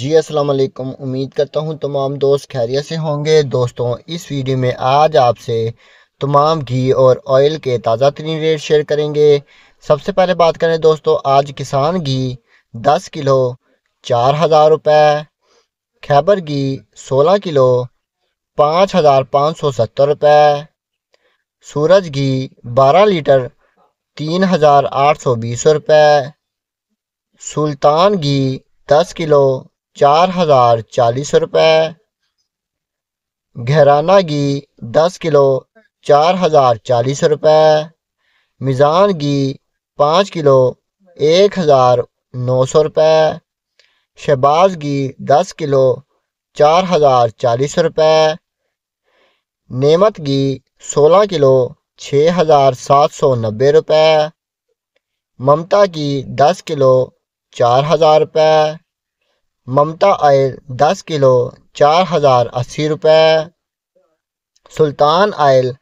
जी असलकुम उम्मीद करता हूँ तमाम दोस्त खैरियत से होंगे दोस्तों इस वीडियो में आज आपसे तमाम घी और ऑयल के ताज़ा तरीन रेट शेयर करेंगे सबसे पहले बात करें दोस्तों आज किसान घी दस किलो चार हज़ार रुपये खैबर घी सोलह किलो पाँच हज़ार पाँच सौ सत्तर रुपये सूरज घी बारह लीटर तीन हज़ार आठ सौ बीस रुपये सुल्तान घी दस किलो चार हज़ार चालीस रुपए घराना घी दस किलो चार हज़ार चालीस रुपये मिज़ान घी पाँच किलो एक हज़ार नौ सौ रुपए शहबाज घी दस किलो चार हज़ार चालीस रुपए नेमत घी सोलह किलो छः हज़ार सात सौ नब्बे रुपये ममता की दस किलो चार हज़ार रुपये ममता आयल दस किलो चार हज़ार अस्सी रुपये सुल्तान आयल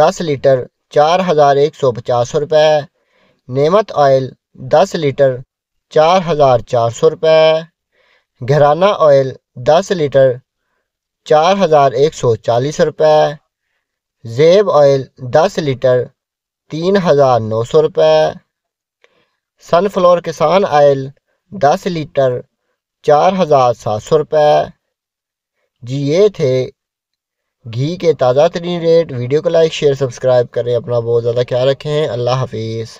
दस लीटर चार हज़ार एक सौ पचास रुपये नेमत ऑयल दस लीटर चार हज़ार चार सौ रुपये घराना ऑयल दस लीटर चार हज़ार एक सौ चालीस रुपये ज़ेब ऑयल दस लीटर तीन हज़ार नौ सौ रुपये सनफ्लोर किसान आयल दस लीटर चार हज़ार सात सौ रुपये जी ये थे घी के ताज़ा तरीन रेट वीडियो को लाइक शेयर सब्सक्राइब करें अपना बहुत ज़्यादा ख्याल रखें अल्लाह हाफिज़